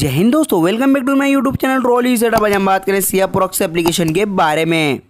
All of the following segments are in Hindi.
जय हिंद दोस्तों welcome back to my YouTube channel रोली से हम बात करें सिया प्रोक्स एप्लीकेशन के बारे में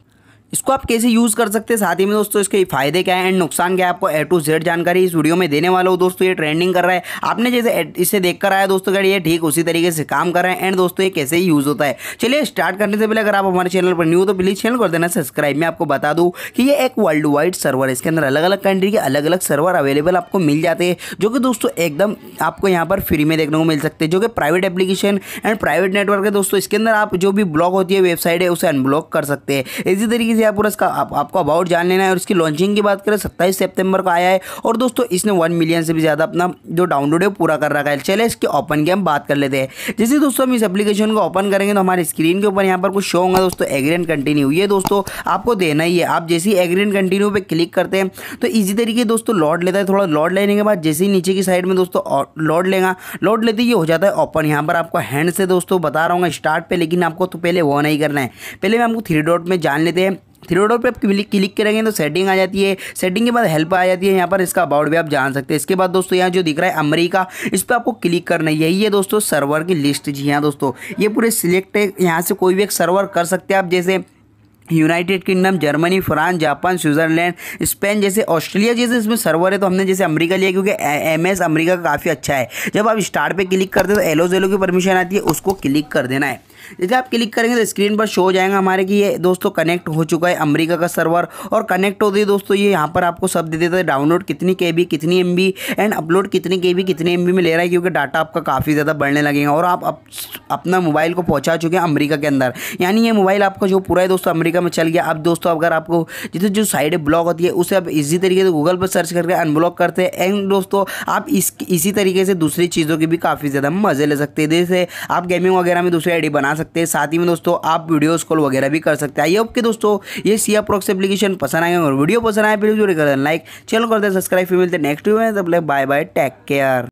इसको आप कैसे यूज़ कर सकते हैं साथ ही में दोस्तों इसके फायदे क्या है एंड नुकसान क्या है आपको ए टू जेड जानकारी इस वीडियो में देने वाला हूँ दोस्तों ये ट्रेंडिंग कर रहा है आपने जैसे इसे देख कर आया दोस्तों अगर ये ठीक उसी तरीके से काम कर रहा है एंड दोस्तों ये कैसे यूज़ होता है चलिए स्टार्ट करने से पहले अगर आप हमारे चैनल पर न्यू तो प्लीज़ चैनल कर देना सब्सक्राइब मैं आपको बता दूँ कि ये एक वर्ल्ड वाइड सर्वर है इसके अंदर अलग अलग कंट्री के अलग अलग सर्वर अवेलेबल आपको मिल जाते हैं जो कि दोस्तों एकदम आपको यहाँ पर फ्री में देखने को मिल सकते हैं जो कि private application and private network है दोस्तों इसके अंदर आप जो भी ब्लॉक होती है वेबसाइट है उसे अनब्लॉक कर सकते हैं इसी तरीके से है पूरा इसका आप, आपको अबाउट जान लेना है और इसकी लॉन्चिंग की बात करें सत्ताईस सेप्टेम्बर को आया है और दोस्तों इसने वन मिलियन से भी ज़्यादा अपना जो डाउनलोड है पूरा कर रखा है चले इसके ओपन की हम बात कर लेते हैं जैसे दोस्तों हम इस एप्लीकेशन को ओपन करेंगे तो हमारे स्क्रीन के ऊपर यहाँ पर कुछ शो होगा दोस्तों एग्रेन कंटिन्यू ये दोस्तों आपको देना ही है आप जैसे ही एग्रेन कंटिन्यू पर क्लिक करते हैं तो इसी तरीके दोस्तों लॉड लेता है थोड़ा लॉड लेने के बाद जैसे ही नीचे की साइड में दोस्तों लॉड लेगा लॉड लेते ही हो जाता है ओपन यहाँ पर आपको हैंड से दोस्तों बता रहा हूँ स्टार्ट पर लेकिन आपको तो पहले वो नहीं करना है पहले मैं आपको थ्री डॉट में जान लेते हैं थ्री डॉट पे आप क्लिक क्लिक करेंगे तो सेटिंग आ जाती है सेटिंग के बाद हेल्प आ जाती है यहाँ पर इसका अबाउट भी आप जान सकते हैं इसके बाद दोस्तों यहाँ जो दिख रहा है अमेरिका इस पर आपको क्लिक करना है यही है दोस्तों सर्वर की लिस्ट जी हाँ दोस्तों ये पूरे सिलेक्ट है यहाँ से कोई भी एक सर्वर कर सकते हैं आप जैसे United Kingdom Germany France Japan Switzerland Spain जैसे ऑस्ट्रेलिया जैसे इसमें सर्वर है तो हमने जैसे अमेरिका लिया क्योंकि एम एस अमरीका का काफ़ी अच्छा है जब आप स्टार पे क्लिक करते हैं तो एलो जेलो की परमिशन आती है उसको क्लिक कर देना है जैसे आप क्लिक करेंगे तो स्क्रीन पर शो हो जाएगा हमारे कि ये दोस्तों कनेक्ट हो चुका है अमेरिका का सर्वर और कनेक्ट होते ही दोस्तों ये यहाँ पर आपको सब दे देता है डाउनलोड कितनी के बी कितनी एम बी एंड अपलोड कितनी के बी कितनी एम बी में ले रहा है क्योंकि डाटा आपका काफ़ी ज़्यादा बढ़ने लगेगा और आप अपना मोबाइल को पहुंचा चुके हैं अमेरिका के अंदर यानी ये मोबाइल आपका जो पूरा है दोस्तों अमेरिका में चल गया अब दोस्तों अगर आपको जितने जो साइड ब्लॉक होती है उसे आप इसी तरीके से गूगल पर सर्च करके अनब्लॉक करते हैं एंड दोस्तों आप इस इसी तरीके से दूसरी चीज़ों के भी काफ़ी ज़्यादा मज़े ले सकते हैं जैसे आप गेमिंग वगैरह में दूसरी आईडी बना सकते हैं साथ ही में दोस्तों आप वीडियो कॉल वगैरह भी कर सकते हैं आई होप के दोस्तों ये सी अप्रोक्स एप्लीकेशन पसंद आएंगे और वीडियो पसंद आए फिर जो कर लाइक चैनल कर हैं सब्सक्राइब फिर मिलते हैं नेक्स्ट वीडियो में तब बाय बाय टेक केयर